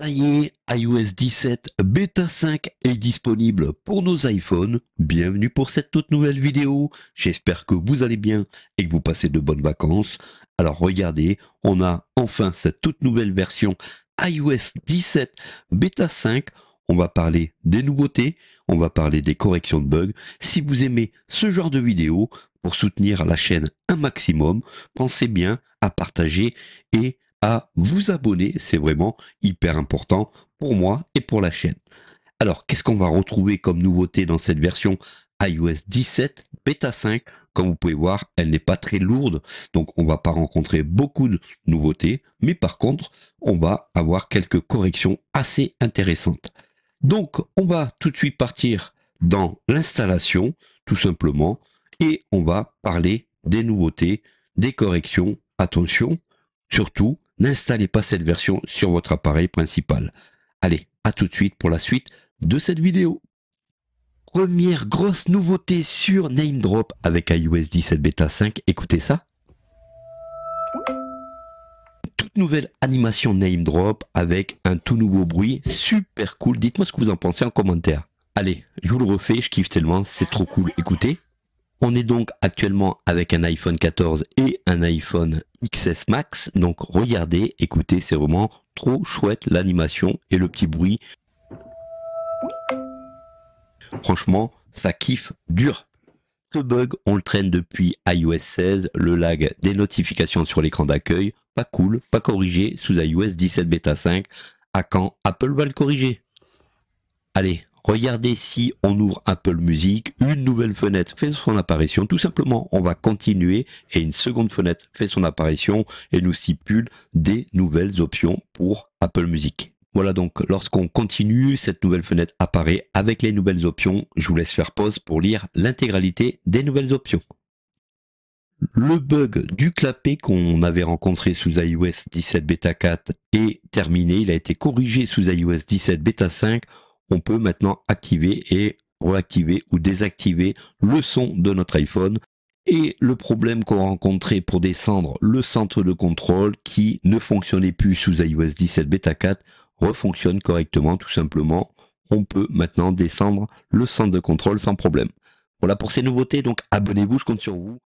ça y est, iOS 17 Beta 5 est disponible pour nos iPhones. Bienvenue pour cette toute nouvelle vidéo. J'espère que vous allez bien et que vous passez de bonnes vacances. Alors regardez, on a enfin cette toute nouvelle version iOS 17 Beta 5 on va parler des nouveautés, on va parler des corrections de bugs. Si vous aimez ce genre de vidéos, pour soutenir la chaîne un maximum, pensez bien à partager et à vous abonner, c'est vraiment hyper important pour moi et pour la chaîne. Alors, qu'est-ce qu'on va retrouver comme nouveauté dans cette version iOS 17 bêta 5 Comme vous pouvez voir, elle n'est pas très lourde, donc on va pas rencontrer beaucoup de nouveautés, mais par contre, on va avoir quelques corrections assez intéressantes. Donc, on va tout de suite partir dans l'installation, tout simplement, et on va parler des nouveautés, des corrections. Attention, surtout, n'installez pas cette version sur votre appareil principal. Allez, à tout de suite pour la suite de cette vidéo. Première grosse nouveauté sur NameDrop avec iOS 17 Beta 5, écoutez ça. Toute nouvelle animation NameDrop avec un tout nouveau bruit, super cool. Dites-moi ce que vous en pensez en commentaire. Allez, je vous le refais, je kiffe tellement, c'est trop cool, écoutez. On est donc actuellement avec un iPhone 14 et un iPhone XS Max. Donc regardez, écoutez, c'est vraiment trop chouette l'animation et le petit bruit. Franchement, ça kiffe dur. Ce bug, on le traîne depuis iOS 16, le lag des notifications sur l'écran d'accueil. Pas cool, pas corrigé sous iOS 17 Beta 5. À quand Apple va le corriger Allez, Regardez si on ouvre Apple Music, une nouvelle fenêtre fait son apparition. Tout simplement, on va continuer et une seconde fenêtre fait son apparition et nous stipule des nouvelles options pour Apple Music. Voilà donc, lorsqu'on continue, cette nouvelle fenêtre apparaît avec les nouvelles options. Je vous laisse faire pause pour lire l'intégralité des nouvelles options. Le bug du clapet qu'on avait rencontré sous iOS 17 Beta 4 est terminé. Il a été corrigé sous iOS 17 Beta 5 on peut maintenant activer et réactiver ou désactiver le son de notre iPhone et le problème qu'on rencontrait pour descendre le centre de contrôle qui ne fonctionnait plus sous iOS 17 Beta 4 refonctionne correctement tout simplement. On peut maintenant descendre le centre de contrôle sans problème. Voilà pour ces nouveautés, donc abonnez-vous, je compte sur vous.